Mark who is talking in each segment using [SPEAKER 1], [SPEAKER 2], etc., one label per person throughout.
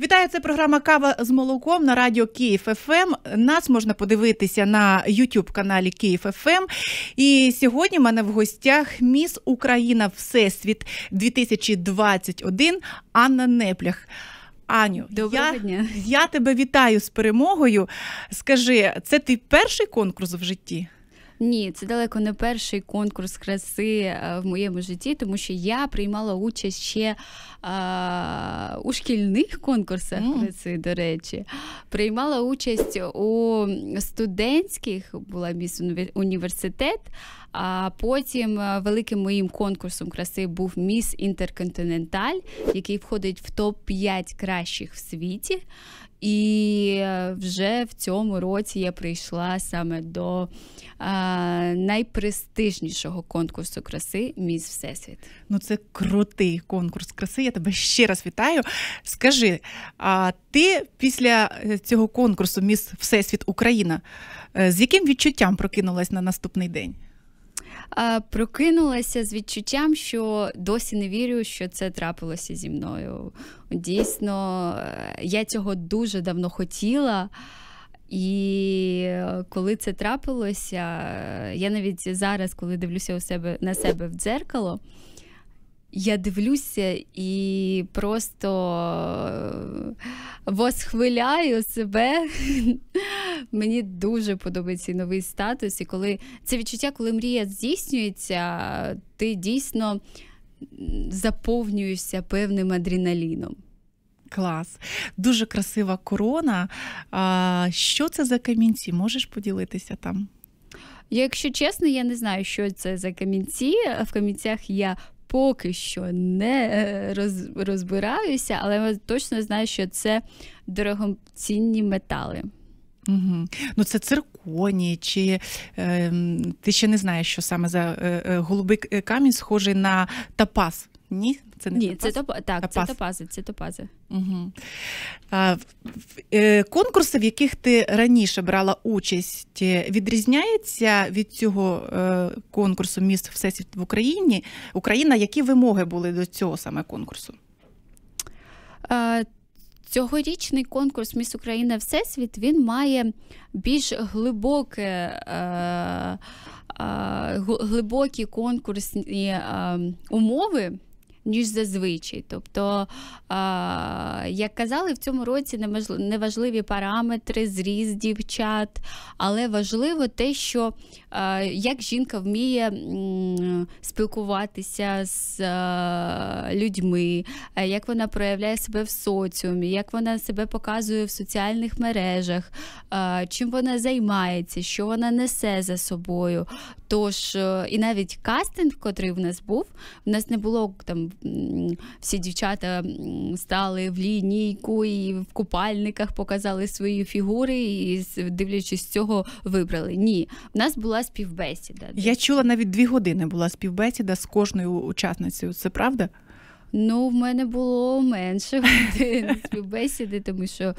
[SPEAKER 1] Вітаю, це програма Кава з молоком на радіо Київ ФМ. Ем». Нас можна подивитися на youtube каналі Київ ФМ. Ем». І сьогодні в мене в гостях міс Україна Всесвіт 2021 Анна Неплях. Аню, я, дня. я тебе вітаю з перемогою. Скажи, це ти перший конкурс в житті?
[SPEAKER 2] Ні, це далеко не перший конкурс краси е, в моєму житті, тому що я приймала участь ще а, е, у шкільних конкурсах mm. краси, до речі. Приймала участь у студентських, була міс університет, а потім е, великим моїм конкурсом краси був міс Інтерконтиненталь, який входить в топ-5 кращих в світі. І е, вже в цьому році я прийшла саме до а, найпрестижнішого конкурсу краси Міс Всесвіт.
[SPEAKER 1] Ну це крутий конкурс краси. Я тебе ще раз вітаю. Скажи, а ти після е, цього конкурсу Міс Всесвіт Україна е, з яким відчуттям прокинулась на наступний день?
[SPEAKER 2] прокинулася з відчуттям, що досі не вірю, що це трапилося зі мною. Дійсно, е, я цього дуже давно хотіла. І е, коли це трапилося, е, я навіть зараз, коли дивлюся у себе на себе в дзеркало я дивлюся і просто е, восхвиляю себе. Мені дуже подобається новий статус, і коли це відчуття, коли мрія здійснюється, ти дійсно заповнюєшся певним адреналіном. Клас, дуже красива корона. А,
[SPEAKER 1] Що це за камінці? Можеш поділитися там?
[SPEAKER 2] Якщо чесно, я не знаю, що це за камінці. В камінцях я поки що не е, розбираюся, але я точно знаю, що це дорогоцінні метали.
[SPEAKER 1] Угу. Ну, це цирконі, чи е, ти ще не знаєш, що саме за е, е голубий е, камінь схожий на тапас? Ні? Це не Ні, це Цитоп... так, а, цитопази, топази. Угу. А, е, Конкурси, в яких ти раніше брала участь, е, відрізняється від цього е, конкурсу міст Всесвіт в Україні Україна, які вимоги були до цього саме конкурсу?
[SPEAKER 2] А, Цьогорічний конкурс Міс Україна Всесвіт він має більш глибоке, е, е, глибокі конкурсні умови, ніж зазвичай. Тобто, як казали, в цьому році неважливі параметри, зріз дівчат, але важливо те, що Е, як жінка вміє спілкуватися з е, людьми, е, як вона проявляє себе в соціумі, як вона себе показує в соціальних мережах, чим вона займається, що вона несе за собою. Тож, і навіть кастинг, котрий в нас був, в нас не було там всі дівчата стали в лінійку і в купальниках показали свої фігури, і дивлячись цього, вибрали. Ні, в нас була співбесіда.
[SPEAKER 1] Я чула навіть дві години була співбесіда з кожною учасницею. Це правда?
[SPEAKER 2] Ну, в мене було менше годин співбесіди, тому що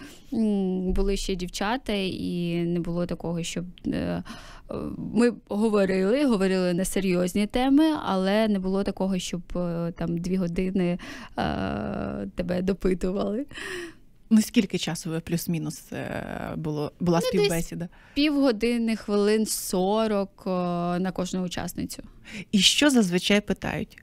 [SPEAKER 2] були ще дівчата, і не було такого, щоб е, ми говорили, говорили на серйозні теми, але не було такого, щоб е, там дві години е, тебе допитували.
[SPEAKER 1] Ну, скільки часу ви плюс-мінус е, було була ну, співбесіда? Десь
[SPEAKER 2] півгодини, хвилин сорок на кожну учасницю. І що зазвичай питають?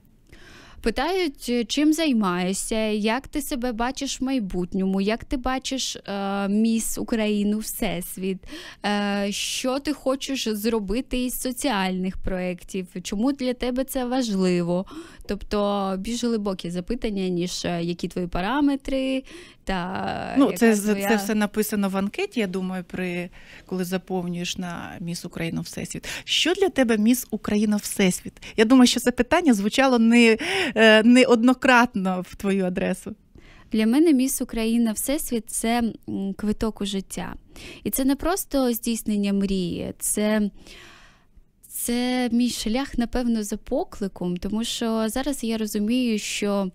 [SPEAKER 2] Питають, е, чим займаєшся, як ти себе бачиш в майбутньому, як ти бачиш е, міс Україну, всесвіт, е, що ти хочеш зробити із соціальних проєктів, чому для тебе це важливо? Тобто більш глибокі запитання, ніж е, які твої параметри, та ну це твоя... це все
[SPEAKER 1] написано в анкеті. Я думаю, при коли заповнюєш на міс Україна Всесвіт. Що для тебе міс Україна Всесвіт? Я думаю, що це питання звучало не е, неоднократно
[SPEAKER 2] в твою адресу. Для мене міс Україна Всесвіт це квиток у життя. І це не просто здійснення мрії, це це мій шлях, напевно, за покликом, тому що зараз я розумію, що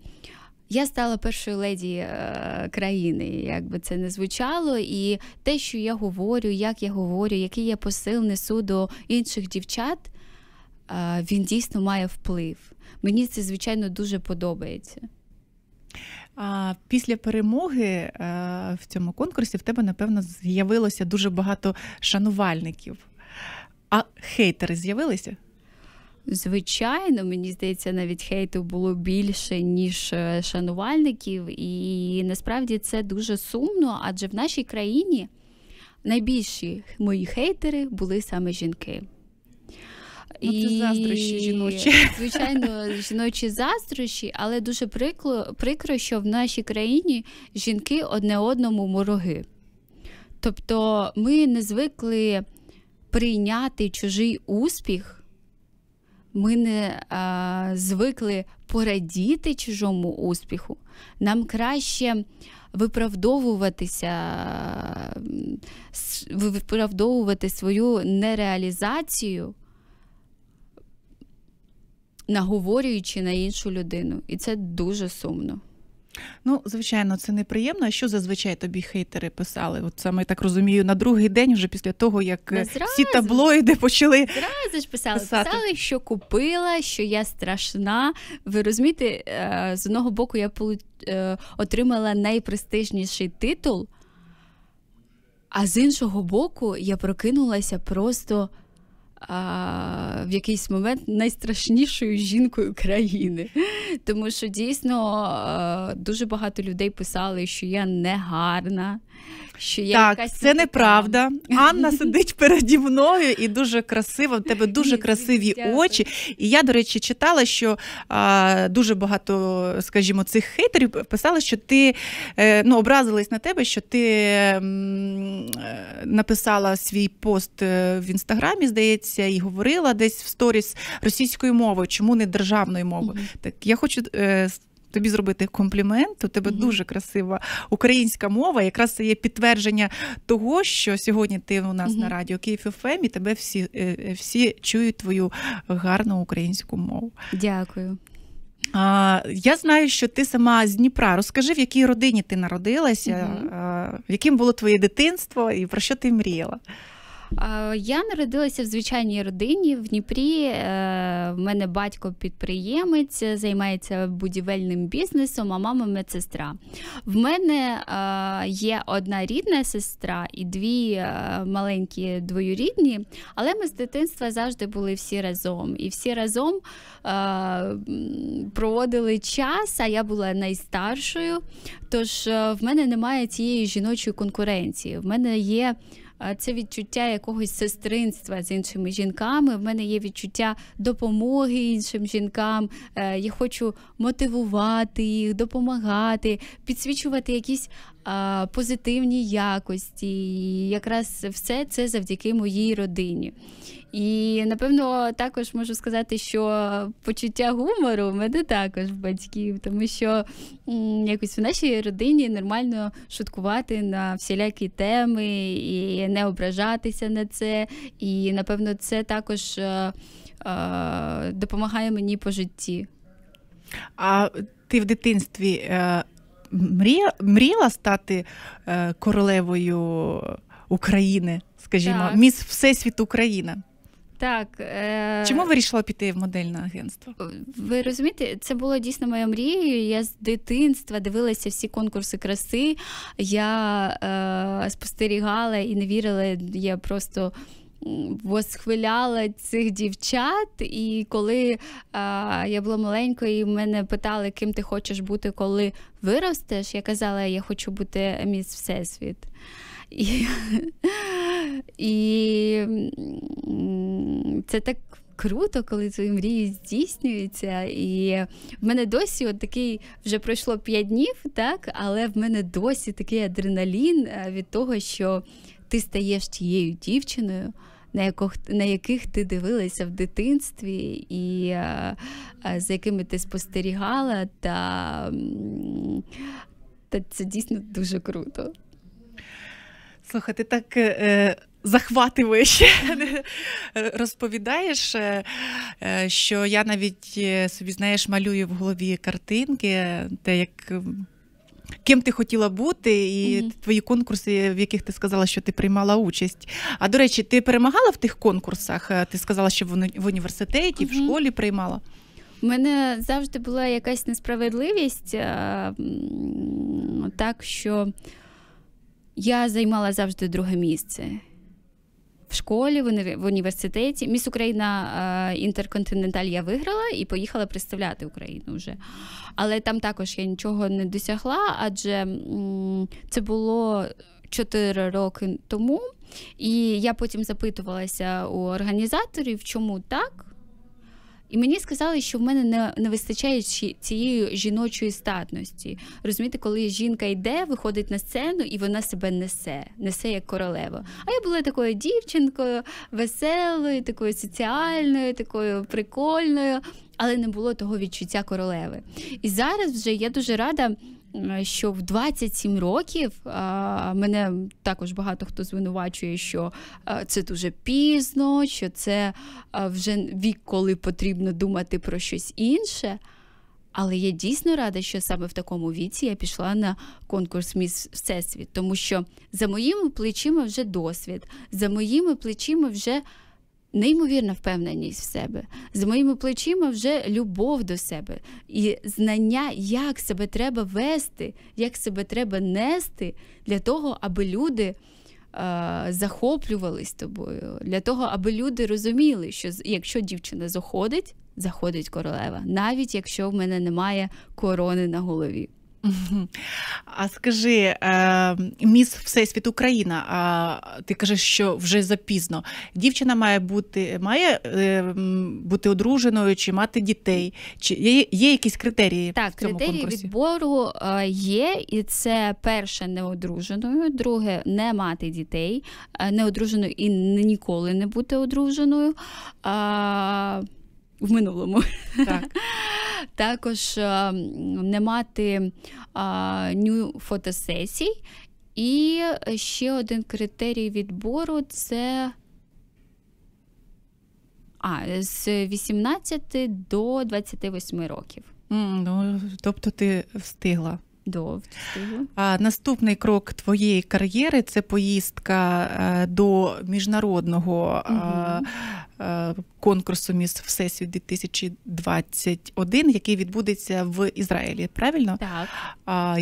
[SPEAKER 2] я стала першою леді е, країни, як би це не звучало, і те, що я говорю, як я говорю, який я посил несу до інших дівчат, е, він дійсно має вплив. Мені це звичайно дуже подобається. А після перемоги е, в цьому конкурсі в тебе, напевно, з'явилося дуже багато шанувальників. А хейтери з'явилися? Звичайно, мені здається, навіть хейту було більше ніж е, шанувальників, і насправді це дуже сумно, адже в нашій країні найбільші мої хейтери були саме жінки. Ну, Це заздрощі жіночі. Звичайно, жіночі заздрощі, але дуже прикро, прикро, що в нашій країні жінки одне одному мороги. Тобто ми не звикли прийняти чужий успіх ми не а, звикли порадіти чужому успіху. Нам краще виправдовуватися, виправдовувати свою нереалізацію, наговорюючи на іншу людину. І це дуже
[SPEAKER 1] сумно. Ну, звичайно, це неприємно. А що зазвичай тобі хейтери писали? От саме я так розумію, на другий день, вже після того, як ну, е, зразу, всі таблоїди почали.
[SPEAKER 2] Зразу ж писали, писати. писали, що купила, що я страшна. Ви розумієте, е, з одного боку, я е, отримала найпрестижніший титул, а з іншого боку, я прокинулася просто а, В якийсь момент найстрашнішою жінкою країни, тому що дійсно дуже багато людей писали, що я не гарна що є так, якась це неправда.
[SPEAKER 1] Анна сидить переді мною і дуже красива. У тебе дуже красиві очі. І я, до речі, читала, що а, дуже багато, скажімо, цих хейтерів писали, що ти е, ну, образились на тебе, що ти м, е, написала свій пост е, в інстаграмі, здається, і говорила десь в сторіс російською мовою, чому не державною мовою. Так я хочу тобі зробити комплімент. У тебе mm-hmm. дуже красива українська мова. Якраз це є підтвердження того, що сьогодні ти у нас mm-hmm. на радіо Київ ФМ ем і тебе всі е, е, всі чують твою гарну українську мову. Дякую. А, Я знаю, що ти сама з Дніпра. Розкажи, в якій родині ти народилася, mm-hmm. а, яким було твоє дитинство і про що ти мріяла?
[SPEAKER 2] Я народилася в звичайній родині в Дніпрі. Е, в мене батько підприємець, займається будівельним бізнесом, а мама медсестра. В мене е, є одна рідна сестра і дві е, маленькі двоюрідні, але ми з дитинства завжди були всі разом. І всі разом проводили час, а я була найстаршою. Тож в мене немає цієї жіночої конкуренції. В мене є це відчуття якогось сестринства з іншими жінками. В мене є відчуття допомоги іншим жінкам. Е, я хочу мотивувати їх, допомагати, підсвічувати якісь позитивні якості. І Якраз все це завдяки моїй родині. І напевно також можу сказати, що почуття гумору в мене також батьків, тому що якось в нашій родині нормально шуткувати на всілякі теми і не ображатися на це. І напевно це також е, е, допомагає мені по житті.
[SPEAKER 1] А ти в дитинстві е, мрія, мріяла стати е, королевою України, скажімо, так. міс Всесвіт Україна.
[SPEAKER 2] Так. Е... Чому
[SPEAKER 1] вирішила піти в модельне агентство?
[SPEAKER 2] Ви розумієте, це було дійсно моя мрія. Я з дитинства дивилася всі конкурси краси. Я е... спостерігала і не вірила. Я просто восхвиляла цих дівчат. І коли а, е, я була маленькою, і мене питали, ким ти хочеш бути, коли виростеш, я казала, я хочу бути міс Всесвіт. І, і це так круто, коли твої мрії здійснюються. І в мене досі от такий, вже пройшло 5 днів, так, але в мене досі такий адреналін е, від того, що ти стаєш тією дівчиною на яких, на яких ти дивилася в дитинстві, і е, е, за якими ти спостерігала, та, та це дійсно дуже круто.
[SPEAKER 1] Слухай, ти так е, е захвативаєш, розповідаєш, е, що я навіть собі знаєш, малюю в голові картинки, те, як ким ти хотіла бути, і угу. твої конкурси, в яких ти сказала, що ти приймала участь. А до речі, ти перемагала в тих конкурсах? Е, ти сказала, що в університеті, угу. в школі приймала.
[SPEAKER 2] У мене завжди була якась несправедливість, е, так що я займала завжди друге місце в школі, в університеті. Міс Україна е, Інтерконтиненталь я виграла і поїхала представляти Україну вже. Але там також я нічого не досягла, адже це було 4 роки тому. І я потім запитувалася у організаторів, чому так. І мені сказали, що в мене не, не вистачає цієї жіночої статності. Розумієте, коли жінка йде, виходить на сцену і вона себе несе, несе як королева. А я була такою дівчинкою, веселою, такою соціальною, такою прикольною, але не було того відчуття королеви. І зараз вже я дуже рада. Е, що в 27 років мене також багато хто звинувачує, що е, це дуже пізно, що це е, вже вік, коли потрібно думати про щось інше. Але я дійсно рада, що саме в такому віці я пішла на конкурс Міс Всесвіт, тому що за моїми плечима вже досвід, за моїми плечима вже. Неймовірна впевненість в себе з моїми плечима вже любов до себе і знання, як себе треба вести, як себе треба нести для того, аби люди е, захоплювались тобою, для того, аби люди розуміли, що якщо дівчина заходить, заходить королева, навіть якщо в мене немає корони на голові.
[SPEAKER 1] А скажи, ем, міс Всесвіт Україна, а ти кажеш, що вже запізно. Дівчина має бути має ем, бути одруженою чи мати дітей? Чи є, є якісь критерії? Так, в цьому критерії конкурсі?
[SPEAKER 2] відбору е, є, і це перше неодруженою, друге не мати дітей, е, неодруженою і ніколи не бути одруженою в минулому. Так. Також е, не мати ню фотосесій. І ще один критерій відбору це. А, з 18 до 28 років.
[SPEAKER 1] Mm, ну, Тобто ти встигла. До А наступний крок твоєї кар'єри це поїздка е, до міжнародного mm-hmm. Е, конкурсу Міс Всесвіт 2021, який відбудеться в Ізраїлі. Правильно?
[SPEAKER 2] Так. А,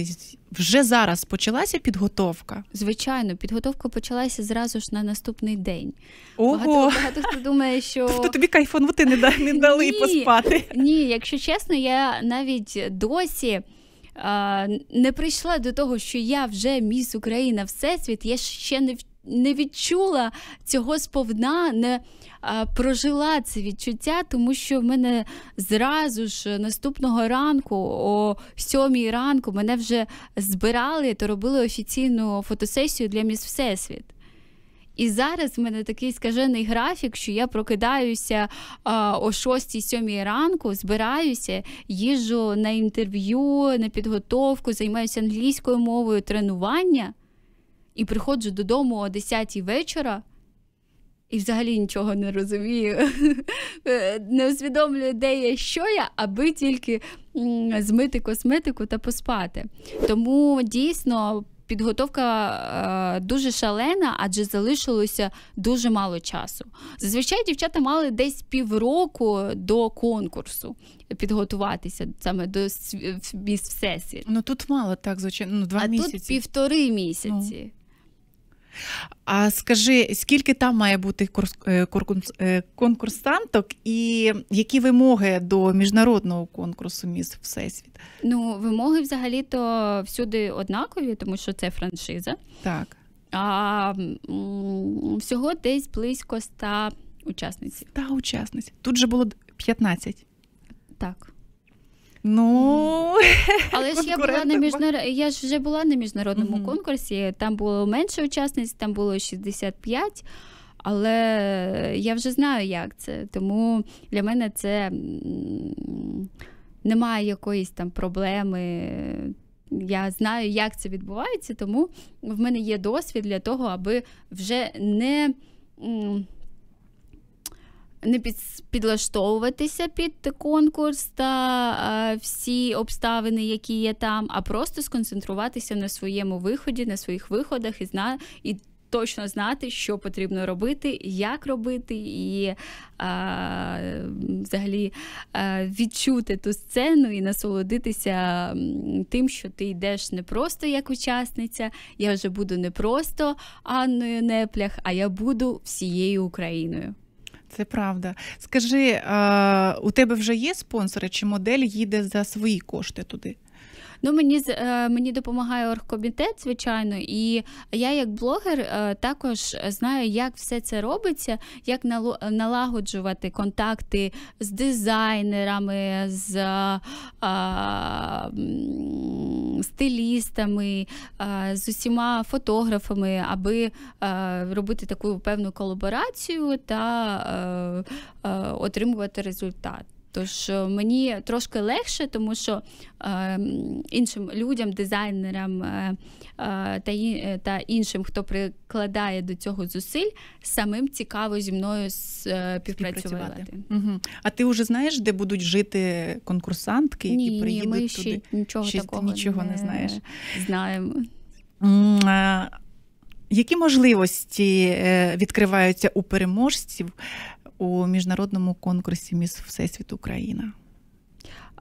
[SPEAKER 2] Вже зараз почалася підготовка? Звичайно, підготовка почалася зразу ж на наступний день. Ого! Багато, багато хто думає, що Тобто тобі
[SPEAKER 1] кайфанути не, не дали ні, поспати.
[SPEAKER 2] Ні, якщо чесно, я навіть досі. Не прийшла до того, що я вже міс Україна Всесвіт, я ще не не відчула цього сповна, не а, прожила це відчуття, тому що в мене зразу ж наступного ранку, о сьомій ранку, мене вже збирали та робили офіційну фотосесію для міс Всесвіт. І зараз в мене такий скажений графік, що я прокидаюся а, о 6-7 ранку, збираюся, їжу на інтерв'ю, на підготовку, займаюся англійською мовою, тренування і приходжу додому о 10 вечора. І взагалі нічого не розумію, е, не усвідомлюю, де я, що я, аби тільки змити косметику та поспати. Тому дійсно підготовка е, дуже шалена, адже залишилося дуже мало часу. Зазвичай дівчата мали десь півроку до конкурсу підготуватися саме до міс всесвіт. Ну тут мало так звичайно, ну, два а місяці. тут півтори місяці. Ну.
[SPEAKER 1] А скажи, скільки там має бути е, е, конкурсанток і які вимоги до міжнародного конкурсу міс Всесвіт?
[SPEAKER 2] Ну, вимоги взагалі-то всюди однакові, тому що це франшиза. Так. А всього десь близько 100 учасниць. 100 учасниць. Тут же було 15. Так. Ну але ж я була на міжнарод... Я ж вже була на міжнародному mm-hmm. конкурсі. Там було менше учасниць, там було 65, але я вже знаю, як це. Тому для мене це немає якоїсь там проблеми. Я знаю, як це відбувається, тому в мене є досвід для того, аби вже не не під, підлаштовуватися під конкурс та всі обставини, які є там, а просто сконцентруватися на своєму виході, на своїх виходах і зна і. Точно знати, що потрібно робити, як робити, і а, взагалі а, відчути ту сцену і насолодитися тим, що ти йдеш не просто як учасниця. Я вже буду не просто Анною Неплях, а я буду всією Україною. Це правда. Скажи,
[SPEAKER 1] у тебе вже є спонсори, чи модель їде за свої кошти туди?
[SPEAKER 2] Ну мені е, мені допомагає оргкомітет, звичайно, і я як блогер е, також знаю, як все це робиться, як налагоджувати контакти з дизайнерами, з е, а, стилістами, а, з усіма фотографами, аби а, робити таку певну колаборацію та отримувати результат. Тож е, мені трошки легше, тому що е, іншим людям, дизайнерам е, е та е, та іншим, хто прикладає до цього зусиль, самим цікаво зі мною е, співпрацювати.
[SPEAKER 1] Угу. А ти вже знаєш, де будуть жити конкурсантки, які ні, приїдуть ми ще туди? Нічого ще такого нічого не, не знаєш. Знаємо. Які можливості відкриваються у переможців у міжнародному конкурсі Міс Всесвіт Україна?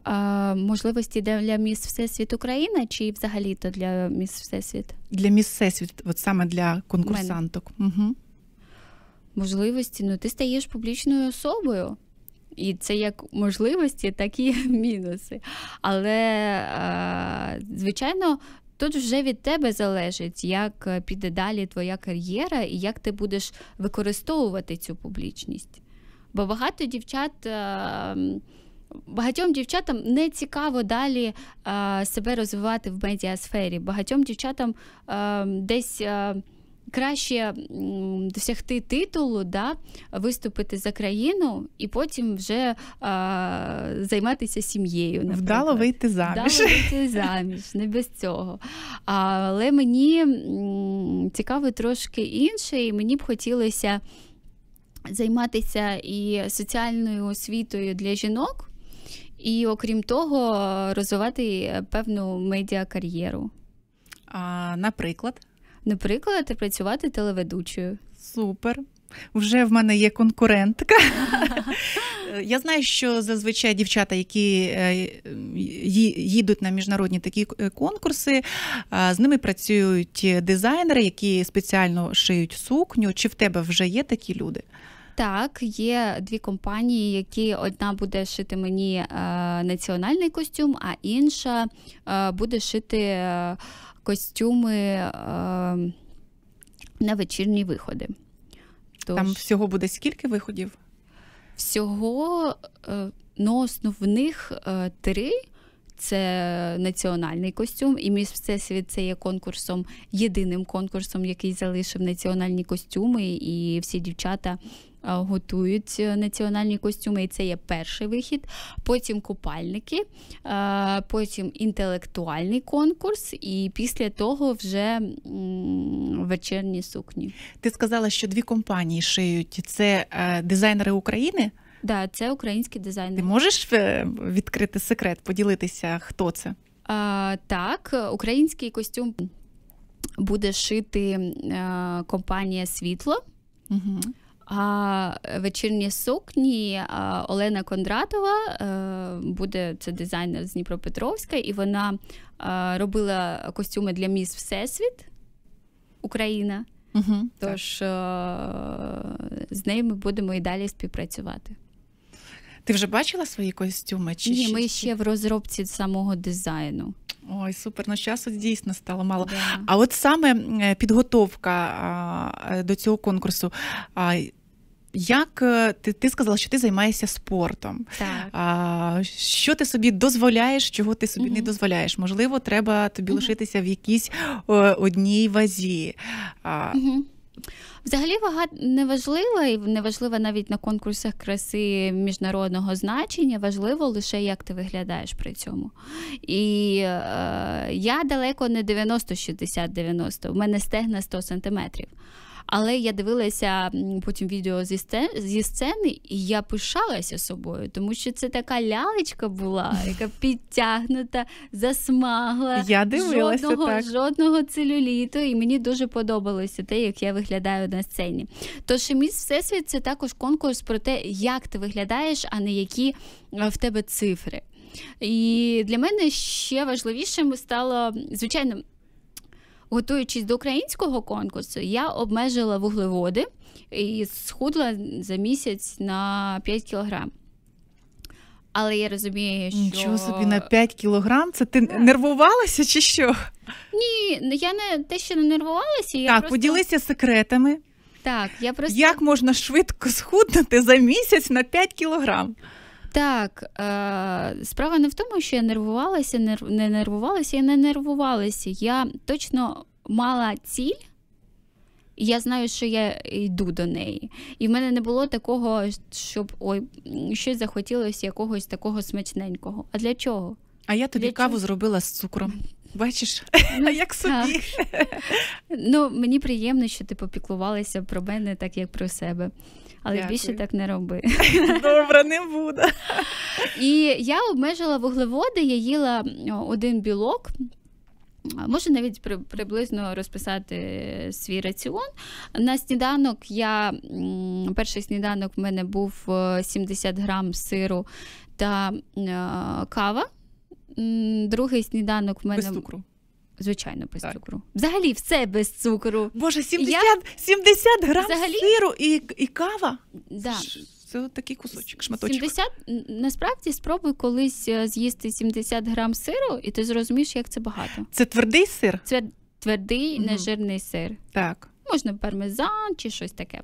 [SPEAKER 2] А, Можливості для міс Всесвіт Україна чи взагалі то для міс Всесвіт? Для
[SPEAKER 1] міс Всесвіт, от саме для
[SPEAKER 2] конкурсанток. Угу. Можливості, ну ти стаєш публічною особою. І це як можливості, так і мінуси. Але, звичайно, тут вже від тебе залежить, як е, піде далі твоя кар'єра і як ти будеш використовувати цю публічність. Бо багато дівчат. Е, багатьом дівчатам не цікаво далі а, е, себе розвивати в медіасфері. Багатьом дівчатам а, е, десь а, краще досягти титулу, да, виступити за країну і потім вже а, займатися сім'єю. Наприклад. Вдало вийти заміж. Вдало вийти заміж, не без цього. А, Але мені цікаво трошки інше, і мені б хотілося займатися і соціальною освітою для жінок, і окрім того, розвивати е, певну медіакар'єру. А, Наприклад, наприклад, працювати телеведучою. Супер. Вже в мене є конкурентка.
[SPEAKER 1] Е, я знаю, що зазвичай дівчата, які е, їдуть на міжнародні такі конкурси, з ними працюють дизайнери, які спеціально шиють сукню. Чи в тебе вже є такі люди?
[SPEAKER 2] Так, є дві компанії, які одна буде шити мені е, національний костюм, а інша е, буде шити е, костюми на вечірні виходи. Тож... Там всього буде скільки виходів? Всього ну, основних три. Це національний костюм, і міс всесвіт це є конкурсом, єдиним конкурсом, який залишив національні костюми, і всі дівчата готують е, національні костюми, і це є перший вихід. Потім купальники, потім інтелектуальний конкурс, і після того вже вечірні сукні.
[SPEAKER 1] Ти сказала, що дві компанії шиють це е, дизайнери України. Да, це
[SPEAKER 2] українські дизайнери. Ти
[SPEAKER 1] можеш е, відкрити секрет, поділитися, хто це?
[SPEAKER 2] А, Так, український костюм буде шити а, компанія світло. Угу. А е, вечірні сукні Олена Кондратова е, буде це дизайнер з Дніпропетровська, і вона е, робила костюми для міс Всесвіт Україна. Угу, Тож так. з нею ми будемо і далі співпрацювати.
[SPEAKER 1] Ти вже бачила свої костюми? Чи Ні, ми ще
[SPEAKER 2] в розробці самого дизайну.
[SPEAKER 1] Ой, супер, ну часу дійсно стало мало. Yeah. А от саме підготовка а, до цього конкурсу, а, як е, ти ти сказала, що ти займаєшся спортом? Так. А, Що ти собі дозволяєш, чого ти собі угу. не дозволяєш? Можливо, треба тобі угу. лишитися в якійсь о, одній вазі. А,
[SPEAKER 2] угу. Взагалі вага не важлива і неважлива навіть на конкурсах краси міжнародного значення, важливо лише як ти виглядаєш при цьому. І е, я далеко не 90-60-90, у мене стегна 100 сантиметрів. Але я дивилася потім відео зі сцени, зі сцени, і я пишалася собою, тому що це така лялечка була, яка підтягнута, засмагла. Я дивилася жодного, так. жодного целюліту, і мені дуже подобалося те, як я виглядаю на сцені. Тож міс всесвіт це також конкурс про те, як ти виглядаєш, а не які в тебе цифри. І для мене ще важливішим стало звичайно готуючись до українського конкурсу, я обмежила вуглеводи і схудла за місяць на 5 кілограм. Але я розумію, що Нічого собі на
[SPEAKER 1] 5 кілограм. Це ти так. нервувалася чи що?
[SPEAKER 2] Ні, ну, я не те, що не нервувалася. Я так, просто... поділися
[SPEAKER 1] секретами.
[SPEAKER 2] Так, я просто як можна швидко схуднути за місяць на 5 кілограм. Так, е, справа не в тому, що я нервувалася, не нервувалася, я не нервувалася. Я точно мала ціль. Я знаю, що я йду до неї. І в мене не було такого, щоб ой, щось захотілося якогось такого смачненького. А для чого? А я тобі для каву чого? зробила з цукром. Бачиш, ну, як собі. Ну, Мені приємно, що ти попіклувалася про мене, так як про себе але Дякую. більше так не роби. Добре, не буду. І я обмежила вуглеводи, я їла один білок. Можу навіть приблизно розписати е, свій раціон. На сніданок я перший сніданок в мене був 70 е, грам сиру та е, кава. Другий сніданок в мене Без цукру. Звичайно, без так. цукру. Взагалі все без цукру. Боже, 70 Я... 70 грам Взагалі... сиру і і кава. Да. Це такий кусочок, шматочок. 70, Насправді спробуй колись е, з'їсти 70 грам сиру, і ти зрозумієш, як це багато. Це твердий сир? Це твердий, угу. нежирний сир. Так. Можна пармезан чи щось таке.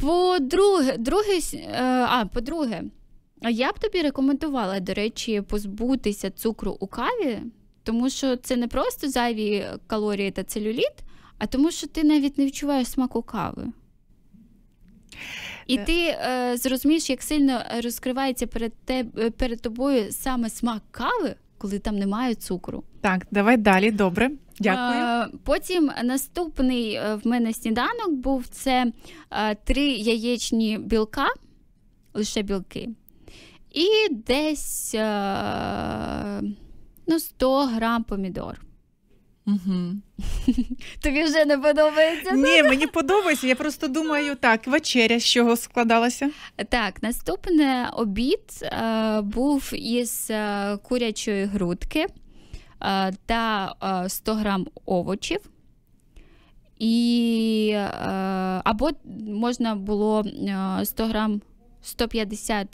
[SPEAKER 2] По-друге, друге, е, а, по-друге, я б тобі рекомендувала, до речі, позбутися цукру у каві тому що це не просто зайві калорії та целюліт, а тому, що ти навіть не відчуваєш смаку кави. І е. ти е, зрозумієш, як сильно розкривається перед теб, е, перед тобою саме смак кави, коли там немає цукру.
[SPEAKER 1] Так, давай далі, добре. Дякую.
[SPEAKER 2] Е, потім наступний е, в мене сніданок був це е, три яєчні білка, лише білки, і десь. Е, ну 100 грам помідор. Угу. Тобі вже не подобається? Ні, мені подобається. Я просто думаю, так, вечеря з чого складалася? Так, наступний обід е, був із е, курячої грудки е, та 100 е, грам овочів. І, е, Або можна було 100 е, грам 150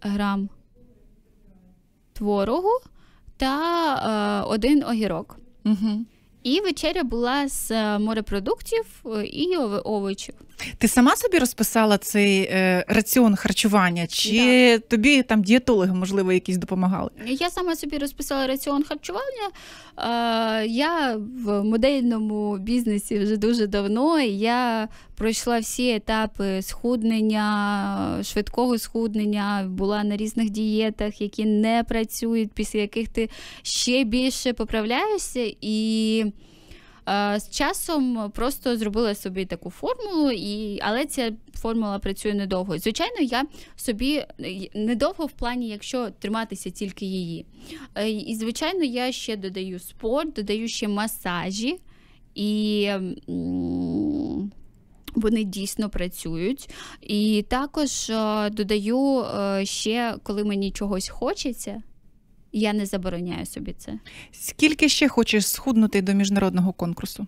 [SPEAKER 2] грам творогу та е, один огірок. Угу. І вечеря була з е, морепродуктів е, і овочів.
[SPEAKER 1] Ти сама собі розписала цей е, раціон харчування, чи да. тобі там дієтологи, можливо, якісь допомагали?
[SPEAKER 2] Я сама собі розписала раціон харчування. Е, я в модельному бізнесі вже дуже давно. Я пройшла всі етапи схуднення, швидкого схуднення, була на різних дієтах, які не працюють, після яких ти ще більше поправляєшся і. Е, з часом просто зробила собі таку формулу, і але ця формула працює недовго. Звичайно, я собі е, недовго в плані, якщо триматися тільки її. Е, і звичайно, я ще додаю спорт, додаю ще масажі і. Вони дійсно працюють, і також додаю ще, коли мені чогось хочеться. Я не забороняю собі це.
[SPEAKER 1] Скільки ще хочеш схуднути до міжнародного конкурсу?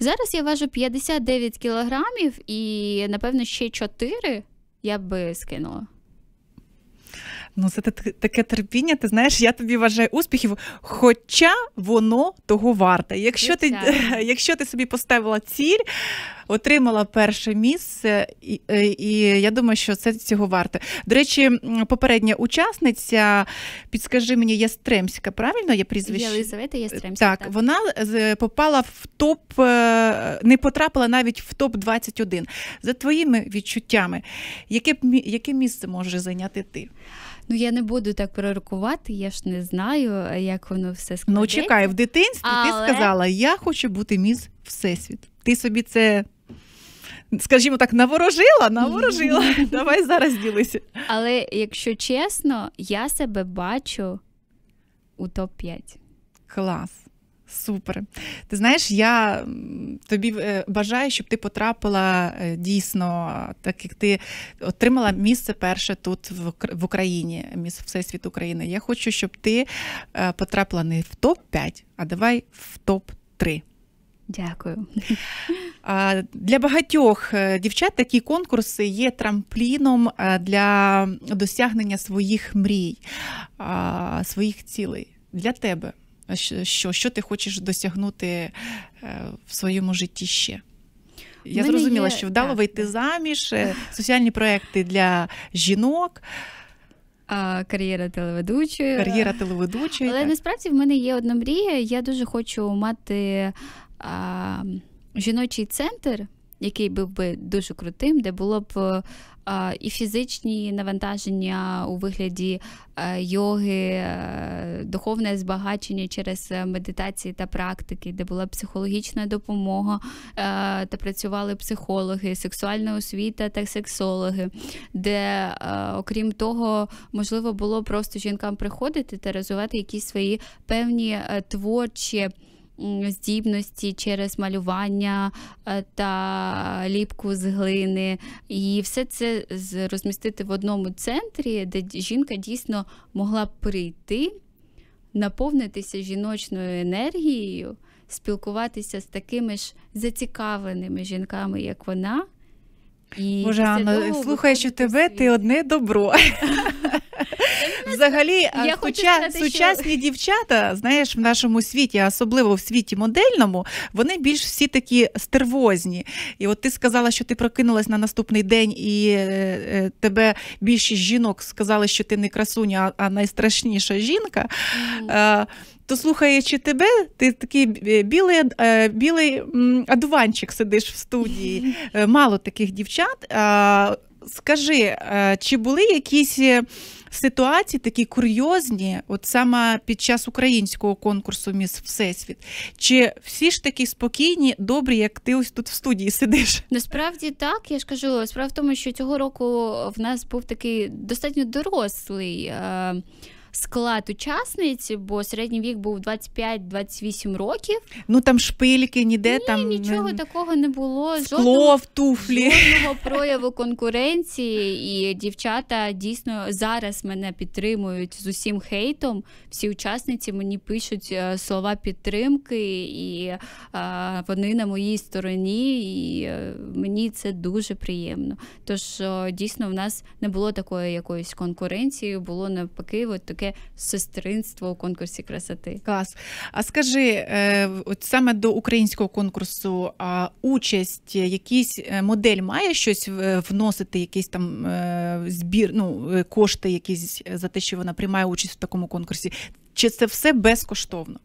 [SPEAKER 2] Зараз я важу 59 кілограмів і, напевно, ще 4 я би скинула.
[SPEAKER 1] Ну, це таке терпіння. Ти знаєш, я тобі вважаю успіхів, хоча воно того варте. Якщо ти якщо ти собі поставила ціль, отримала перше місце, і, е, і я думаю, що це цього варте. До речі, попередня учасниця, підскажи мені, Ястремська, правильно є прізвище? Єлизавета Ястремська. Так, так, вона попала в топ, е, не потрапила навіть в топ 21 За твоїми відчуттями, яке яке місце може
[SPEAKER 2] зайняти ти? ну я не буду так пророкувати, я ж не знаю, е, як воно все складеться. Ну чекай, в дитинстві Але... ти сказала, я хочу бути міс Всесвіт. Ти собі це. Скажімо так, наворожила, наворожила. Давай зараз ділися. Але якщо чесно, я себе бачу у топ-5. Клас. Супер. Ти знаєш, я тобі е, бажаю,
[SPEAKER 1] щоб ти потрапила е, дійсно, так як ти отримала місце перше тут в Україні, місце Всесвіт України. Я хочу, щоб ти е, потрапила не в топ-5, а давай в топ-3. Дякую. Для багатьох дівчат такі конкурси є трампліном для досягнення своїх мрій, своїх цілей. Для тебе що що ти хочеш досягнути е, в своєму житті ще. Я зрозуміла, є... що вдало так, вийти так. заміж, е, соціальні проекти для жінок.
[SPEAKER 2] А, Кар'єра телеведучої. Кар'єра телеведучої. Але так. насправді в мене є одна мрія. Я дуже хочу мати а, жіночий центр, який був би дуже крутим, де було б і фізичні навантаження у вигляді е, йоги, е, духовне збагачення через е, медитації та практики, де була психологічна допомога, та працювали психологи, сексуальна освіта та сексологи, де, окрім того, можливо було просто жінкам приходити та розвивати якісь свої певні творчі здібності через малювання е, та ліпку з глини, і все це розмістити в одному центрі, де жінка дійсно могла прийти, наповнитися жіночною енергією, спілкуватися з такими ж зацікавленими жінками, як вона. І Боже, Анна, слухаючи
[SPEAKER 1] тебе, ти одне добро. Взагалі, я суча... хочу сучасні що... дівчата, знаєш, в нашому світі, особливо в світі модельному, вони більш всі такі стервозні. І от ти сказала, що ти прокинулась на наступний день, і е, е тебе більшість жінок сказали, що ти не красуня, а найстрашніша жінка. Mm то слухаючи тебе, ти такий е, білий е, білий адуванчик сидиш в студії. Е, мало таких дівчат. Скажи, чи були якісь ситуації такі курйозні, от саме під час українського конкурсу Міс Всесвіт? Чи всі ж такі спокійні, добрі, як ти ось тут в студії сидиш?
[SPEAKER 2] Насправді так, я ж кажу, справа в тому, що цього року в нас був такий достатньо дорослий склад учасниць, бо середній вік був 25-28 років. Ну там шпильки, ніде Ні, там нічого ем, такого не було. Скло жодного, в туфлі. жодного прояву конкуренції, і дівчата дійсно зараз мене підтримують з усім хейтом. Всі учасниці мені пишуть е, слова підтримки, і а, е, вони на моїй стороні, і е, мені це дуже приємно. Тож дійсно в нас не було такої якоїсь конкуренції, було навпаки, от таке таке сестринство у конкурсі красоти. Клас. А скажи, е, от саме до українського конкурсу, а участь
[SPEAKER 1] е, якийсь е, модель має щось вносити, якийсь там збір, ну кошти, якісь за те, що вона приймає участь в такому конкурсі, чи це все безкоштовно?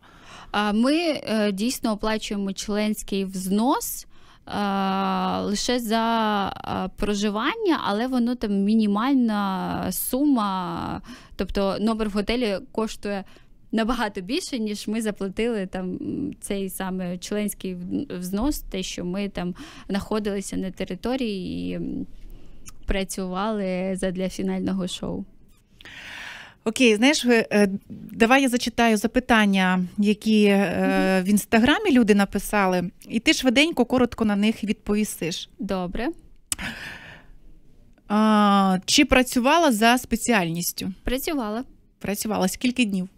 [SPEAKER 2] ми дійсно оплачуємо членський взнос Е, лише за е, проживання, але воно там мінімальна сума, тобто номер в готелі коштує. Набагато більше, ніж ми заплатили там цей саме членський взнос, те, що ми там знаходилися на території і працювали задля фінального шоу.
[SPEAKER 1] Окей, знаєш, е, давай я зачитаю запитання, які е, в інстаграмі люди написали, і ти швиденько, коротко на них відповісиш. Добре. А, Чи працювала
[SPEAKER 2] за спеціальністю? Працювала. Працювала скільки днів?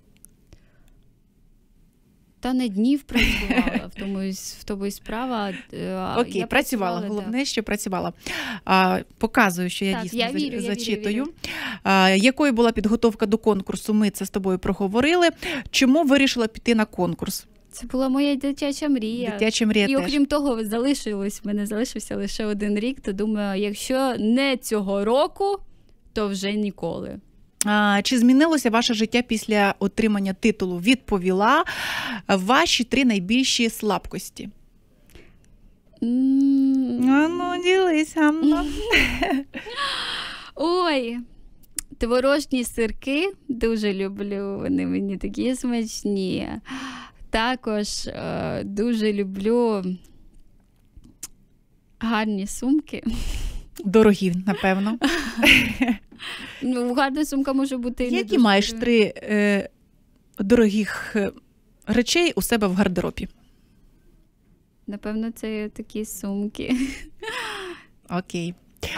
[SPEAKER 2] Та не днів працювала в тому в тому і справа. Е, Окей, я
[SPEAKER 1] працювала. Головне, що працювала. А, Показую, що я так, дійсно я вірю, зачитую. Я вірю, вірю. А, якою була підготовка до конкурсу? Ми це з тобою проговорили. Чому вирішила піти на конкурс?
[SPEAKER 2] Це була моя дитяча мрія. Дитяча мрія і окрім теж. того, залишилось в мене залишився лише один рік. То думаю, якщо не цього року, то вже ніколи.
[SPEAKER 1] Чи змінилося ваше життя після отримання титулу? Відповіла ваші три найбільші слабкості?
[SPEAKER 2] Ну, ну ділися. Ой, творожні сирки дуже люблю. Вони мені такі смачні. Також е, дуже люблю гарні сумки.
[SPEAKER 1] Дорогі, напевно.
[SPEAKER 2] Ну, Гарна сумка може бути. Які маєш три
[SPEAKER 1] е, дорогих е, речей у себе в гардеробі?
[SPEAKER 2] Напевно, це такі сумки. Окей.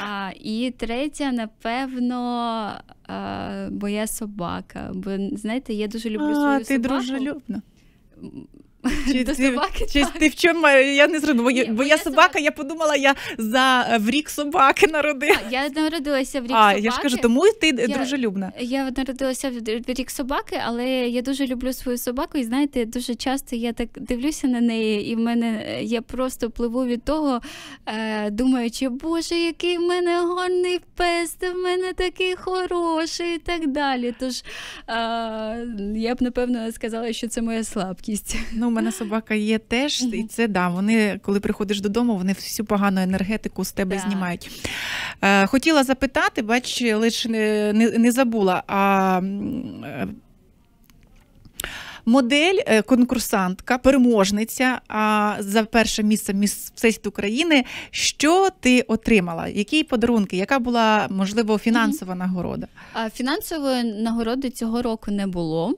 [SPEAKER 2] А, І третя, напевно, а, е, бо я собака. Бо знаєте, я дуже люблю а, свою ти собаку.
[SPEAKER 1] дружелюбна. Чи до ти, собаки, чи так. ти в чому е, я не зрозуміла, Ні, бо, я собака, собака, я
[SPEAKER 2] подумала, я за е, в рік собаки народила. А, Я народилася в рік а, собаки. А я ж кажу, тому ти я, дружелюбна. Я народилася в рік собаки, але я дуже люблю свою собаку, і знаєте, дуже часто я так дивлюся на неї, і в мене е, я просто пливу від того, е, думаючи, боже, який в мене гарний пес, в мене такий хороший і так далі. Тож е, я б напевно сказала, що це моя
[SPEAKER 1] слабкість. Ну, мене собака є теж, і це да. Вони, коли приходиш додому, вони всю погану енергетику з тебе да. знімають. Е, хотіла запитати, бач, лише не, не, не забула. а... Е, модель, е, конкурсантка, переможниця а за перше місце міс всесвіт України. Що ти отримала? Які подарунки? Яка була можливо фінансова mm -hmm. нагорода?
[SPEAKER 2] Фінансової нагороди цього року не було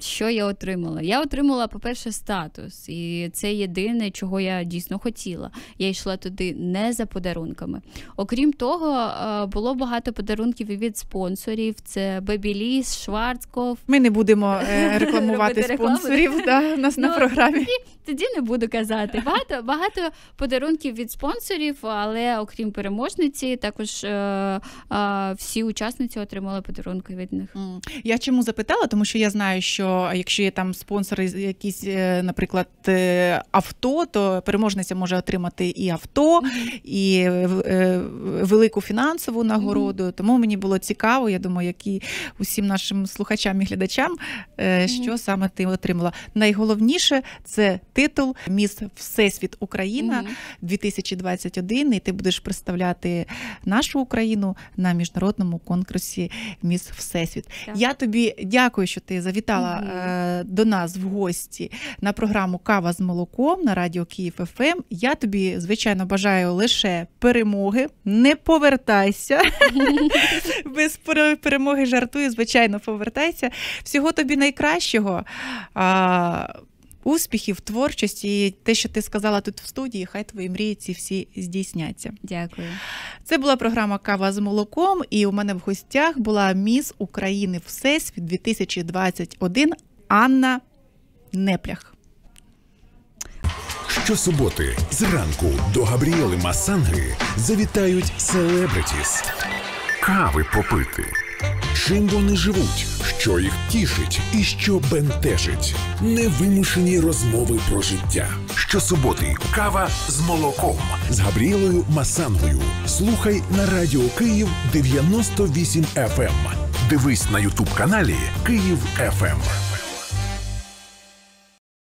[SPEAKER 2] що я отримала? Я отримала, по-перше, статус, і це єдине, чого я дійсно хотіла. Я йшла туди не за подарунками. Окрім того, було багато подарунків і від спонсорів: це Бебіліс, Шварцков. Ми не
[SPEAKER 1] будемо е, рекламувати спонсорів да, нас на ну, програмі.
[SPEAKER 2] Тоді не буду казати. Багато багато подарунків від спонсорів, але окрім переможниці, також е, е, всі учасниці отримали подарунки від них. Mm.
[SPEAKER 1] Я чому запитала? Тому що я знаю, що якщо є там спонсори, якісь, е, наприклад, е, авто, то переможниця може отримати і авто, і е, велику фінансову нагороду. Тому мені було цікаво, я думаю, як і усім нашим слухачам і глядачам, що саме ти отримала. Найголовніше це титул Міс Всесвіт Україна 2021, і ти будеш представляти нашу Україну на міжнародному конкурсі Міс Всесвіт. Я тобі дякую, що ти завітала mm до нас в гості на програму Кава з молоком на радіо Київ ФМ. Ем. Я тобі, звичайно, бажаю лише перемоги. Не повертайся. Без перемоги жартую, звичайно, повертайся. Всього тобі найкращого успіхів, творчості. І те, що ти сказала тут в студії, хай твої мрії ці всі здійсняться. Дякую. Це була програма Кава з молоком. І у мене в гостях була міс України Всесвіт 2021 Анна Неплях. Щосуботи зранку до Габріели Масанги завітають селебритіс. Кави попити. Чим вони живуть, що їх тішить і що бентежить, невимушені розмови про життя. Щосуботи кава з молоком з Габріелою Масангою. Слухай на радіо Київ 98 FM. Ем. Дивись на Ютуб каналі Київ ФМ.